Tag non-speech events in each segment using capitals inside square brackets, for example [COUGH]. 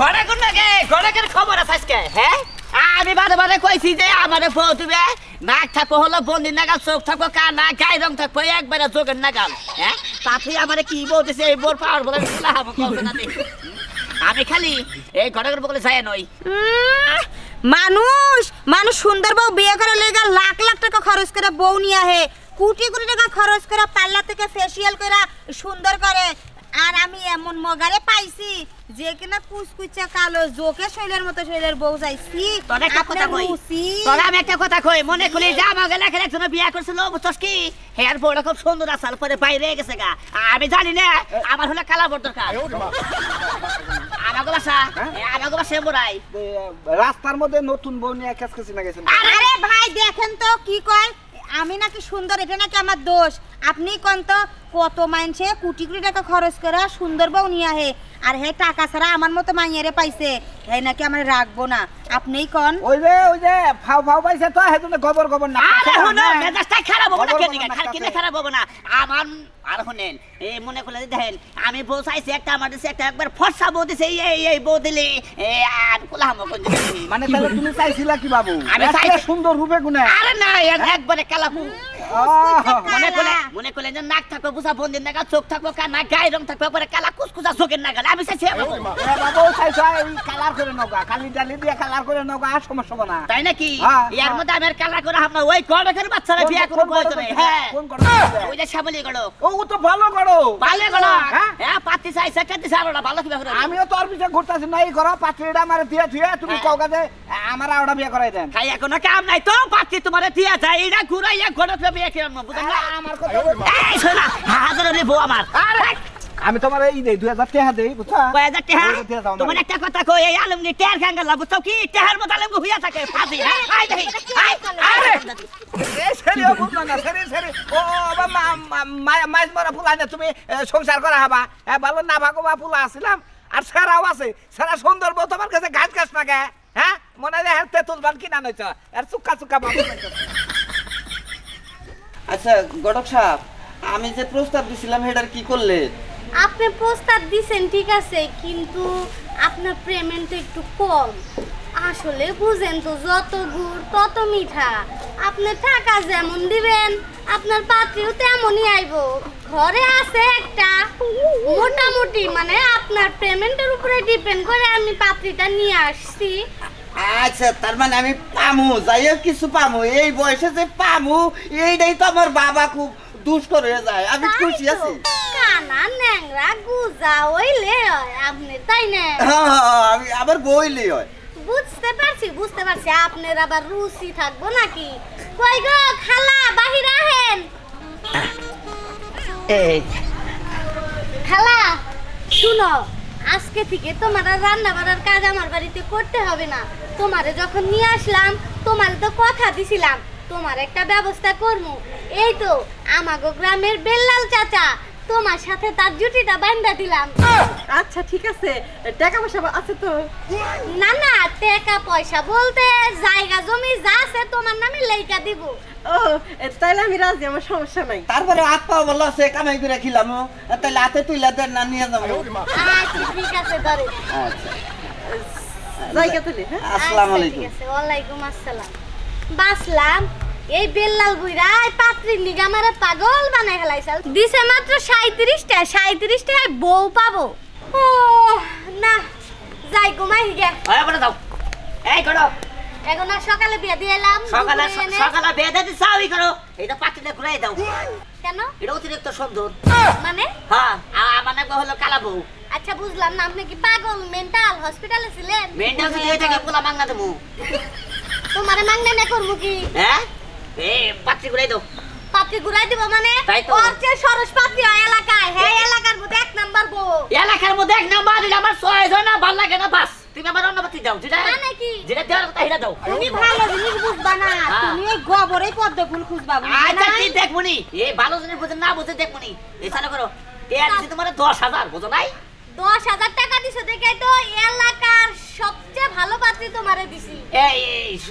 ঘরে কোন নাকি ঘরে কেন খবর আছে আজকে হ্যাঁ আমি বারে বারে কইছি যে আমার বউ দিবে নাক থাকবো হলো বন্দি নাগাল চোখ থাকবো কানা গাই রং থাকবো একবারে চোখের নাগাল হ্যাঁ তাতে আমার কি বলতেছে এই বোর পাওয়ার বলে আমি খালি এই ঘরে ঘরে বলে যায় নই মানুষ মানুষ সুন্দর বউ বিয়ে করে লেগে লাখ লাখ টাকা খরচ করে বউ নিয়ে আহে কোটি কোটি টাকা খরচ করে পাল্লা থেকে ফেসিয়াল করে সুন্দর করে আর আমি এমন মগারে পাইছি যে কিনা কুচকুচা কালো জোকে শৈলের মতো শৈলের বউ যাইছি তোর একটা কথা কই তোর আমি একটা কথা কই মনে করি যা আমাকে লেখা একজন বিয়া করছিল বুঝছস কি হেয়ার বড় খুব সুন্দর আসাল পরে বাইরে গেছে গা আমি জানি না আমার হলে কালা বড় দরকার হ্যাঁ? রাস্তার মধ্যে নতুন বউ নিয়ে কেসকেছি না গেছেন আরে ভাই দেখেন তো কি কয় আমি নাকি সুন্দর এটা নাকি আমার দোষ আপনি কোন তো কত মানছে কোটি কোটি টাকা খরচ করে সুন্দরবন নিয়ে আহে আর হে টাকা ছাড়া আমার মতো মাইয়ারে পাইছে হ্যাঁ নাকি আমার রাখবো না আপনি কন ওই যে ওই যে ফাও ফাও পাইছে তো হেতু তুমি গবর গবর না আরে হুন মেজাজটা খারাপ হবে না কেন কেন খারাপ হবে না আমার আর হুনেন এই মনে করলে দেখেন আমি বউ একটা আমার দিছে একটা একবার ফর্সা বউ দিছে এই এই বউ দিলে আর কোলাহাম মানে তাহলে তুমি চাইছিলা কি বাবু আমি চাই সুন্দর রূপে গুণে আরে না একবারে কালা মনে করলে মনে করলে যে নাক থাকো কুসা বন্দির নাগা চোখ থাকবো কানা গায়ে রং থাকবো পরে কালা কুসকুসা চোখের নাগাল আমি চাইছি বাবু চাইছো কালার করে নৌকা কালি ডালি দিয়ে কালার করে নৌকা সমস্যা হবে না তাই নাকি হ্যাঁ, হ্যাঁ। ইয়ার মধ্যে আমি কালার করে আপনার ওই গড়কের বাচ্চারা বিয়ে করবো হ্যাঁ ওই যে শ্যামলি গড়ক ও তো ভালো গড়ো ভালো গড়ক হ্যাঁ।, হ্যাঁ পাতি চাই সেকেন্ড চাই ওটা ভালো কি ব্যাপার আমিও তোর পিছনে ঘুরতাছি না এই করো পাত্রীটা আমার দিয়ে ধুয়ে তুমি কওগা দে আমার আওড়া বিয়ে করাই দেন খাই এখন কাম নাই তো পাত্রী তোমারে দিয়া যায় এটা ঘুরাইয়া গড়ক বিয়ে কিরাম বুঝলাম আমার কথা হাজার আমার আমি তোমার এই মত থাকে তুমি সংসার করা হবা হ্যাঁ ভালো না ভাগো বা ফুলা আসলাম আর সারাও আছে সারা সুন্দর বউ তোমার কাছে গাছ গাছ না হ্যাঁ মনে হয় হ্যাঁ তেতুল বান কিনা নয় আর চুক্কা চুক্কা আচ্ছা গডক সাহেব আমি যে প্রস্তাব দিছিলাম হেডার কি করলে আপনি প্রস্তাব দিছেন ঠিক আছে কিন্তু আপনার পেমেন্ট একটু কম আসলে বুঝেন তো যত গুড় তত মিঠা আপনি টাকা যেমন দিবেন আপনার পাত্রীও তেমনই আইব ঘরে আছে একটা মোটামুটি মানে আপনার পেমেন্টের উপরে ডিপেন্ড করে আমি পাত্রীটা নিয়ে আসছি আচ্ছা তার মানে আমি পামু যাইও কিছু পামু এই বয়সে যে পামু এইটাই তো আমার বাবা খুব তুষ করে যায় আমি খুশি আছি হয় আপনি তাই হ্যাঁ, হ্যাঁ, হ্যাঁ, আবার বুঝতে পারছি বুঝতে পারছি আপনার আবার রুচি থাকবো নাকি গো খালা বাহির আহেন খালা আজকে থেকে তোমার রান্না বাড়ার কাজ আমার বাড়িতে করতে হবে না তোমারে যখন নিয়ে আসলাম তোমার তো কথা দিছিলাম তোমার একটা ব্যবস্থা করমু এই তো আমাগো গ্রামের বেল্লাল চাচা তোমার সাথে তার জুটিটা বান্ধা দিলাম আচ্ছা ঠিক আছে টাকা পয়সা আছে তো না না টাকা পয়সা বলতে জায়গা জমি যা আছে তোমার নামে লেখা দিব ও তাইলে আমি রাজি আমার সমস্যা নাই তারপরে আট পা বলল আছে কামাই করে খিলাম তাইলে আতে তুই লাদ না নিয়ে যাব আচ্ছা ঠিক আছে ধরে আচ্ছা জায়গা তুলি হ্যাঁ আসসালামু আচ্ছা, আলাইকুম ওয়ালাইকুম আসসালাম বাসলাম এই বেল্লাল বুইরা পাত্রীর নিগা আমারে পাগল বানাই ফেলাইছাল দিছে মাত্র সাঁত্রিশটা সাঁত্রিশটা বউ পাবো ও না যাই ঘুমাই হিগে দাও এই করো সকালে বিয়ে দিয়ে এলাম সকালে সকালে করো এটা পাত্রীটা ঘুরাই দাও কেন এটা অতিরিক্ত সুন্দর মানে, হ্যাঁ, মানে কালা বউ আচ্ছা বুঝলাম না আপনি কি পাগল মেন্টাল হসপিটালে ছিলেন তোমারে মাংনা করব কি হ্যাঁ ঘুরাই দিব মানে সরস পাত্রী এলাকায় হ্যাঁ এলাকার মধ্যে এক নাম্বার বউ এলাকার মধ্যে এক নাম্বার আমার সয়েজ হয় না ভাল লাগে না বাস অন্য পাত্রী মানে তুমি ভালো জিনিস না হ্যাঁ। তুমি ওই গোবরেই পদ্ম ফুল খুঁজবা আচ্ছা এ ভালো জিনিস না বুঝে দেখবনি এই চালু করো তোমার দশ হাজার বুঝো নাই দশ হাজার টাকা দিছো দেখে তো এলাকার সবচেয়ে ভালো পাত্রী তোমারে দিছি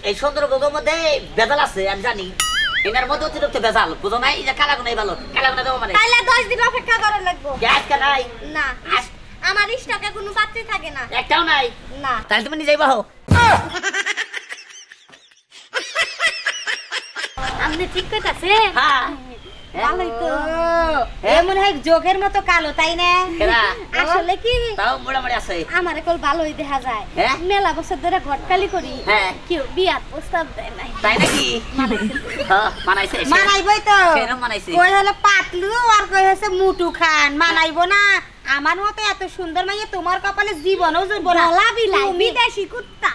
এই সুন্দর গোগোর মধ্যে বেজাল আছে আমি জানি এনার মধ্যে অতিরিক্ত বেজাল বুঝো নাই যে কালা গুনাই ভালো কালা গুনা দেবো মানে তাইলে দশ দিন অপেক্ষা করা লাগবো আজকে নাই না আমার স্টকে কোনো পাত্রী থাকে না একটাও নাই না তাহলে তুমি নিজেই বাহো আপনি ঠিক কথা আছে হ্যাঁ হ্যাঁ। হ্যাঁ? হ্যাঁ। মুটু খান মানাইবো না আমার মতো এত সুন্দর মাইয়া তোমার কপালে জীবনও জীবন বিদেশি কুত্তা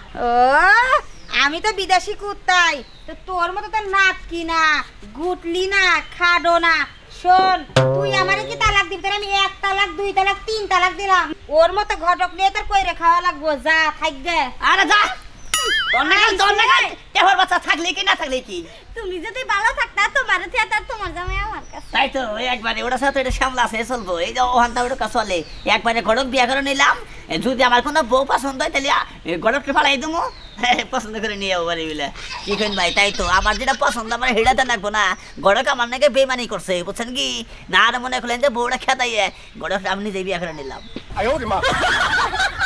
আমি তো বিদেশি কুত্তাই তোর মতো তো নাচ কিনা গুটলি না খাডো না শোন তুই আমারে কি তালাক দিবি তাহলে আমি এক তালাক দুই তালাক তিন তালাক দিলাম ওর মতো ঘটক নিয়ে তোর কইরে খাওয়া লাগবো যা থাকবে আরে যা থাকলে কি না থাকলে কি তুমি যদি ভালো থাকতা তোমার তোমার জামাই আমার কাছে তাই তো একবারে ওটা সাথে এটা সামলা আছে চলবো এই যে ওহানটা ওটা চলে একবারে গড়ক বিয়া করে নিলাম যদি আমার কোনো বউ পছন্দ হয় তাহলে গড়ককে ফালাই দেবো হ্যাঁ, পছন্দ করে নিয়ে যাবো বাড়ি বিলে কি করেন ভাই তাই তো আমার যেটা পছন্দ আমার হেডাতে লাগবো না গড়ক আমার নাকি বেমানি করছে বুঝছেন কি না আর মনে করলেন যে বউটা খেতাইয়ে গড়ক আমি নিজেই বিয়ে করে নিলাম [LAUGHS]